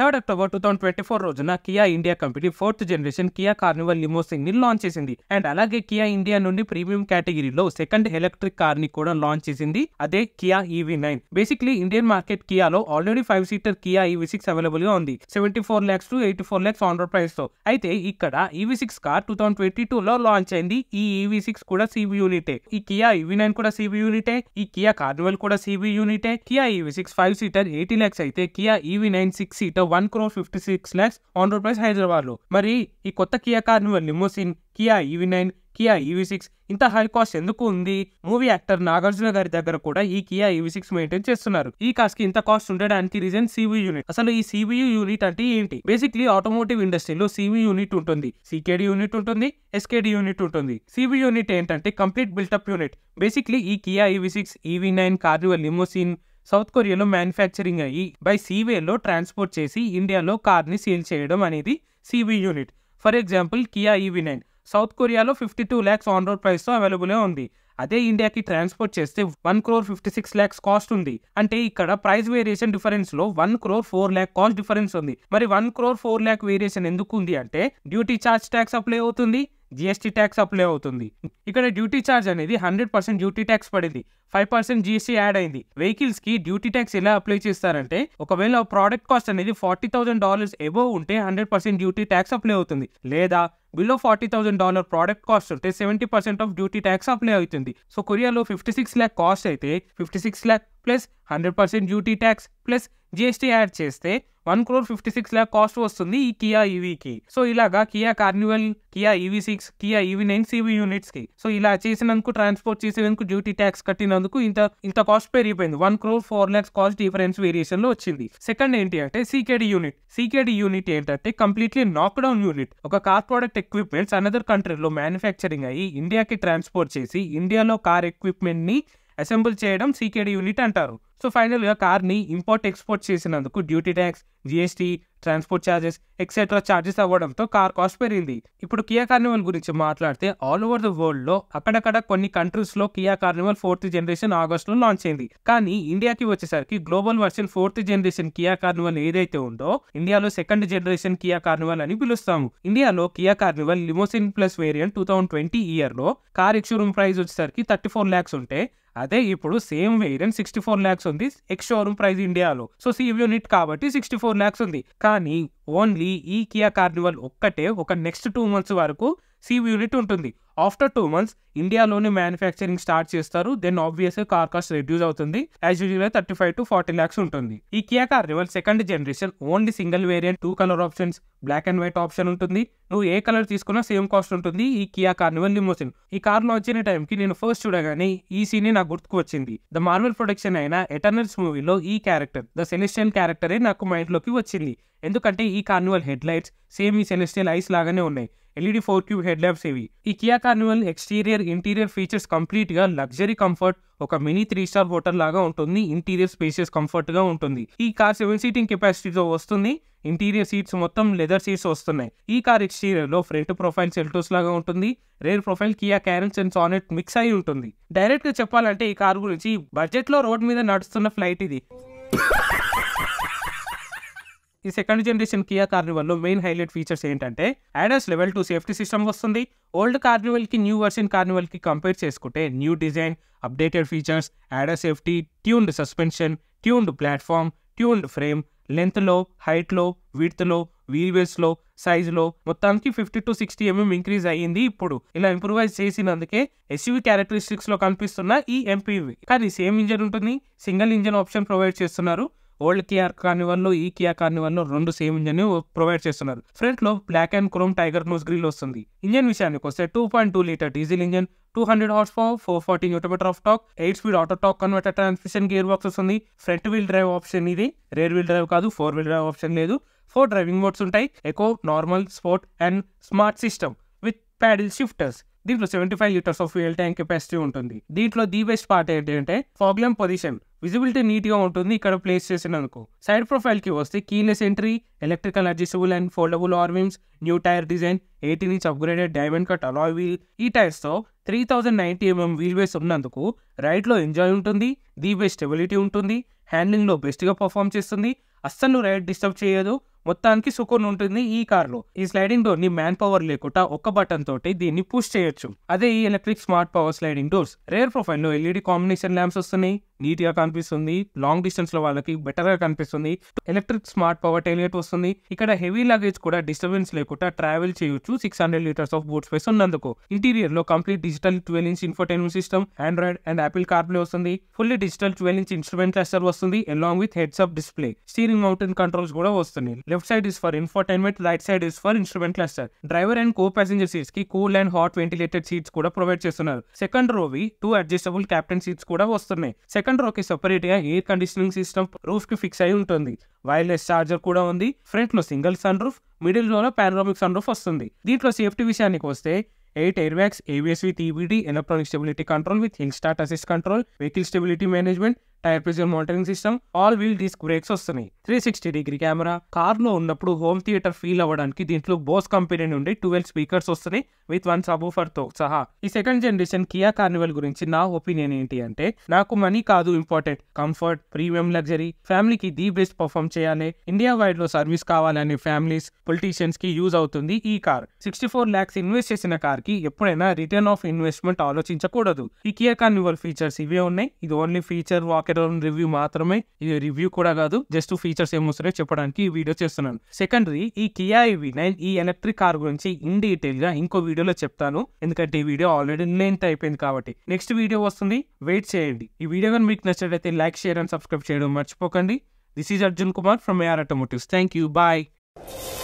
Third October two thousand twenty four రోజున Kia India company fourth generation Kia Carnival limousine ని launch చేసింది and అలాగే Kia India నుండి premium కేటగిరీలో second electric car ని కూడా లాంచ్ చేసింది అదే Kia EV nine basically Indian market కియాలో already five seater Kia EV six available గా ఉంది seventy four lakhs to eighty four lakhs on road price తో అయితే ఇక్కడ EV six car two thousand twenty two లో లాంచ్ అయింది ఈ ఈవీ e సిక్స్ కూడా సిబి యూనిటే ఈ కియా ఈవీ నైన్ కూడా సిబి యూనిటే ఈ కియా కార్నివల్ కూడా సిబి యూనిటే Kia EV six five seater eighty lakhs అయితే Kia EV nine six seater one crore fifty six lakhs on road price హైదరాబాద్లో మరి ఈ కొత్త Kia Carnival limousine Kia EV nine Kia EV six ఇంత హై కాస్ట్ ఎందుకు ఉంది మూవీ యాక్టర్ నాగార్జున గారి దగ్గర కూడా ఈ కియా ఈవీ సిక్స్ మెయింటైన్ చేస్తున్నారు ఈ కాస్ట్ కి ఇంత కాస్ట్ ఉండడానికి రీజన్ సివి యూనిట్ అసలు ఈ సివి యూనిట్ అంటే ఏంటి బేసిక్లీ ఆటోమోటివ్ ఇండస్ట్రీలో సివి యూనిట్ ఉంటుంది సికేడి యూనిట్ ఉంటుంది ఎస్కేడి యూనిట్ ఉంటుంది సివి యూనిట్ ఏంటంటే కంప్లీట్ బిల్టప్ యూనిట్ బేసిక్లీ ఈ Kia EV six EV nine Carnival limousine South కొరియాలో మ్యానుఫ్యాక్చరింగ్ అయ్యి బై సీవేలో ట్రాన్స్పోర్ట్ చేసి ఇండియాలో కార్ని సీల్ చేయడం అనేది CV unit for example Kia EV e nine South కొరియాలో fifty two lakhs on road ప్రైస్తో అవైలబుల్గా ఉంది అదే ఇండియాకి ట్రాన్స్పోర్ట్ చేస్తే one crore fifty six lakhs cost ఉంది అంటే ఇక్కడ ప్రైస్ వేరియేషన్ డిఫరెన్స్ లో one crore four lakh cost difference ఉంది మరి one crore four lakh variation ఎందుకు ఉంది అంటే డ్యూటీ ఛార్జ్ ట్యాక్స్ అప్లై అవుతుంది జిఎస్టీ ట్యాక్స్ అప్లై అవుతుంది ఇక్కడ డ్యూటీ ఛార్జ్ అనేది హండ్రెడ్ పర్సెంట్ డ్యూటీ ట్యాక్స్ పడింది ఫైవ్ పర్సెంట్ జిఎస్టీ యాడ్ అయింది వెహికల్స్ కి డ్యూటీ ట్యాక్స్ ఎలా అప్లై చేస్తారంటే ఒకవేళ ప్రోడక్ట్ కాస్ట్ అనేది ఫార్టీ థౌసండ్ డాలర్స్ ఎబో ఉంటే hundred percent duty tax apply అవుతుంది లేదా below forty thousand dollar product cost ఉంటే seventy percent of duty tax apply అవుతుంది సో కొరియాలో ఫిఫ్టీ సిక్స్ ల్యాక్ కాస్ట్ అయితే fifty six lakh plus hundred percent duty tax plus GST add చేస్తే one crore fifty six lakh cost వస్తుంది ఈ Kia ఈవీకి so ఇలాగా Kia Carnival Kia EV six Kia EV nine CBU units కి so ఇలా చేసినందుకు ట్రాన్స్పోర్ట్ చేసేందుకు డ్యూటీ ట్యాక్స్ కట్టినందుకు ఇంత ఇంత కాస్ట్ పెరిగిపోయింది one crore four lakhs cost difference variation లో వచ్చింది సెకండ్ ఏంటి అంటే సీకేడి యూనిట్ సీకేడి యూనిట్ ఏంటంటే కంప్లీట్లీ నాక్ డౌన్ యూనిట్ ఒక కార్ ప్రోడక్ట్ ఎక్విప్మెంట్స్ అనదర్ కంట్రీలో మ్యానుఫ్యాక్చరింగ్ అయ్యి ఇండియాకి ట్రాన్స్పోర్ట్ చేసి ఇండియాలో కార్ ఎక్విప్మెంట్ని అసెంబుల్ చేయడం సీకేడీ యూనిట్ అంటారు సో ఫైనల్గా కార్ని ఇంపోర్ట్ ఎక్స్పోర్ట్ చేసినందుకు duty tax GST transport charges etcetera charges అవ్వడంతో కార్ కాస్ట్ పెరిగింది ఇప్పుడు కియా కార్నివల్ గురించి మాట్లాడితే ఆల్ ఓవర్ ద వరల్డ్ లో అక్కడక్కడ కొన్ని కంట్రీస్ లో Kia Carnival fourth generation August లో లాంచ్ అయింది కానీ ఇండియాకి వచ్చేసరికి global version fourth generation Kia Carnival ఏదైతే ఉందో ఇండియాలో సెకండ్ జనరేషన్ కియా కార్నివల్ అని పిలుస్తాము ఇండియాలో Kia Carnival limousine plus variant two thousand twenty year లో కార్ ఎక్స్షోరూమ్ ప్రైస్ వచ్చేసరికి థర్టీ ఫోర్ ల్యాక్స్ ఉంటే అదే ఇప్పుడు same variant sixty four lakhs ఉంది ఎక్స్ షోరూమ్ ప్రైస్ ఇండియాలో సో సీవ్ యూనిట్ కాబట్టి సిక్స్టీ ఫోర్ ల్యాక్స్ ఉంది caminho. Tá ఓన్లీ ఈ కియా కార్నివల్ ఒక్కటే ఒక నెక్స్ట్ టూ మంత్స్ వరకు సీవ్ యూనిట్ ఉంటుంది ఆఫ్టర్ టూ మంత్స్ ఇండియాలోనే మ్యానుఫ్యాక్చరింగ్ స్టార్ట్ చేస్తారు దెన్ ఆబ్వియస్గా కార్ కాస్ట్ రెడ్యూస్ అవుతుంది as usual thirty five to forty lakhs ఉంటుంది ఈ Kia Carnival second generation only single variant two colour options black and white option ఉంటుంది నువ్వు ఏ కలర్ తీసుకున్నా సేమ్ కాస్ట్ ఉంటుంది ఈ కియా కార్నివల్ లిమోసిన్ ఈ కార్ లాంచ్ అయిన టైంకి నేను ఫస్ట్ చూడగానే ఈ సీన్ నాకు గుర్తుకు వచ్చింది ద మార్వెల్ ప్రొడక్షన్ అయిన ఎటర్నల్స్ మూవీలో ఈ క్యారెక్టర్ ద సెలిస్టియన్ క్యారెక్టరే నాకు మైండ్లోకి వచ్చింది ఎందుకంటే ఈ ఈ కార్నివల్ హెడ్ లైట్స్ సేమ్ ఈ సెలెస్టియల్ ఐస్ లాగానే ఉన్నాయి LED four cube head lamps ఇవి ఈ Kia Carnival exterior interior features కంప్లీట్గా లగ్జరీ కంఫర్ట్ ఒక మినీ త్రీ స్టార్ హోటల్ లాగా ఉంటుంది ఇంటీరియర్ కంఫర్ట్ గా ఉంటుంది ఈ కార్ సెవెన్ సీటింగ్ కెపాసిటీతో వస్తుంది ఇంటీరియర్ సీట్స్ మొత్తం లెదర్ సీట్స్ వస్తున్నాయి ఈ కార్ ఎక్స్టీరియర్లో ఫ్రంట్ ప్రొఫైల్ సెల్టోస్ లాగా ఉంటుంది rear profile Kia Carens and Sonet mix అయి ఉంటుంది డైరెక్ట్గా చెప్పాలంటే ఈ కార్ గురించి బడ్జెట్లో రోడ్ మీద నడుస్తున్న ఫ్లైట్ ఇది ఈ సెకండ్ జనరేషన్ కియా కార్నివల్లో మెయిన్ హైలైట్ ఫీచర్స్ ఏంటంటే ADAS level two safety system వస్తుంది ఓల్డ్ కార్నివల్కి న్యూ వర్షన్ కార్నివల్కి కంపేర్ చేసుకుంటే new design updated features ADAS safety tuned suspension tuned platform tuned frame లెంత్లో హైట్లో విడ్త్లో వీల్ బేస్లో సైజులో మొత్తానికి fifty to sixty mm increase అయ్యింది ఇప్పుడు ఇలా ఇంప్రూవైజ్ చేసినందుకే ఎస్యూవి క్యారెక్టరిస్టిక్స్లో కనిపిస్తున్న ఈ ఎంపీవి కానీ సేమ్ ఇంజన్ ఉంటుంది సింగిల్ ఇంజన్ ఆప్షన్ ప్రొవైడ్ చేస్తున్నారు ఓల్డ్ కియా కానివ్వండి ఈ కియా కానివ్వండి రెండు సేమ్ ఇంజన్ ప్రొవైడ్ చేస్తున్నారు ఫ్రంట్ లో black and chrome tiger nose grille వస్తుంది ఇంజన్ విషయానికి వస్తే two point two litre diesel engine two hundred horse power four forty newton metre of torque eight speed auto torque converter transmission gear box వస్తుంది front wheel drive option ఇది rear wheel drive కాదు four wheel drive option లేదు four driving modes ఉంటాయి eco normal sport and smart system with paddle shifters దీంట్లో seventy five litres of fuel tank capacity ఉంటుంది దీంట్లో the best part ఏంటంటే ఫాగ్లమ్ position visibility నీట్గా ఉంటుంది ఇక్కడ ప్లేస్ చేసినందుకు సైడ్ ప్రొఫైల్కి వస్తే keyless entry electrical adjustable and foldable ORVMs new tyre design eighteen inch upgraded diamond cut alloy wheel ఈ టైర్స్తో three thousand ninety mm wheelbase ఉన్నందుకు రైడ్లో ఎంజాయ్ ఉంటుంది బెస్ట్ స్టెబిలిటీ ఉంటుంది హ్యాండ్లింగ్లో బెస్ట్గా పర్ఫామ్ చేస్తుంది అస్సలు రైడ్ డిస్టర్బ్ చేయదు మొత్తానికి సుకున్ ఉంటుంది ఈ కార్లో ఈ స్లైడింగ్ డోర్ ని మ్యాన్ పవర్ లేకుండా ఒక్క బటన్ తోటి దీన్ని పుష్ చేయొచ్చు అదే ఈ electric smart power sliding doors rear profile లో ఎల్ఈడి కాంబినేషన్ ల్యాంప్స్ వస్తున్నాయి నీట్ గా కనిపిస్తుంది లాంగ్ డిస్టెన్స్ లో వాళ్ళకి బెటర్ గా కనిపిస్తుంది ఎలక్ట్రిక్ స్మార్ట్ పవర్ టైలెట్ వస్తుంది ఇక్కడ హెవీ లగేజ్ కూడా డిస్టర్బెన్స్ లేకుండా ట్రావెల్ చేయొచ్చు six hundred litres of boot space ఉన్నందుకు ఇంటీరియర్ లో complete digital twelve inch infotainment system Android and Apple play వస్తుంది fully digital twelve inch instrument cluster వస్తుంది along with heads up display steering mounted controls కూడా వస్తున్నాయి left side is for infotainment right side is for instrument cluster driver and co passenger seats కి cool and hot ventilated seats కూడా provide చేస్తున్నారు second రోవి two adjustable captain seats కూడా వస్తున్నాయి second కి separate గా ఎయిర్ కండిషనింగ్ సిస్టమ్ రూఫ్ కి fix అయి ఉంటుంది వైర్లెస్ చార్జర్ కూడా ఉంది ఫ్రంట్ లో సింగిల్ సన్ రూఫ్ మిడిల్ లో పారామిక్ సన్ రూఫ్ వస్తుంది దీంట్లో సేఫ్టీ విషయానికి వస్తే eight air bags ABS with EBD electronic stability control with hill start assist control vehicle stability management tyre pressure monitoring system all wheel disc brakes వస్తున్నాయి three sixty degree camera కార్లో ఉన్నప్పుడు home theatre feel అవ్వడానికి దీంట్లో Bose company నుండి twelve speakers వస్తున్నాయి with one తో సహా ఈ సెకండ్ జనరేషన్ కియా కార్నివల్ గురించి నా ఒపీనియన్ ఏంటి అంటే నాకు మనీ కాదు ఇంపార్టెంట్ కంఫర్ట్ ప్రీమియం లగ్జరీ ఫ్యామిలీకి ది బెస్ట్ పర్ఫామ్ చేయాలి ఇండియా వైడ్ లో సర్వీస్ కావాలని ఫ్యామిలీస్ పొలిటీషియన్స్ కి యూజ్ అవుతుంది ఈ car sixty four lakhs invest చేసిన కార్ కి ఎప్పుడైనా రిటర్న్ ఆఫ్ ఇన్వెస్ట్మెంట్ ఆలోచించకూడదు ఈ కియా కార్నివల్ ఫీచర్స్ ఇవే ఉన్నాయి ఇది ఓన్లీ ఫీచర్ వాక్ కేవలం రివ్యూ మాత్రమే ఇది రివ్యూ కూడా కాదు జస్ట్ ఫీచర్స్ ఏమొస్తున్నాయో చెప్పడానికి ఈ వీడియో చేస్తున్నాను సెకండరీ ఈ కియా నైన్ ఈ ఎలక్ట్రిక్ కార్ గురించి ఇన్ డీటెయిల్ గా ఇంకో వీడియోలో చెప్తాను ఎందుకంటే ఈ వీడియో ఆల్రెడీ లెంత్ అయిపోయింది కాబట్టి నెక్స్ట్ వీడియో వస్తుంది వెయిట్ చేయండి ఈ వీడియో కానీ మీకు నచ్చినట్లయితే లైక్ షేర్ అండ్ సబ్స్క్రైబ్ చేయడం మర్చిపోకండి this is Arjun Kumar from AR Automotives thank you bye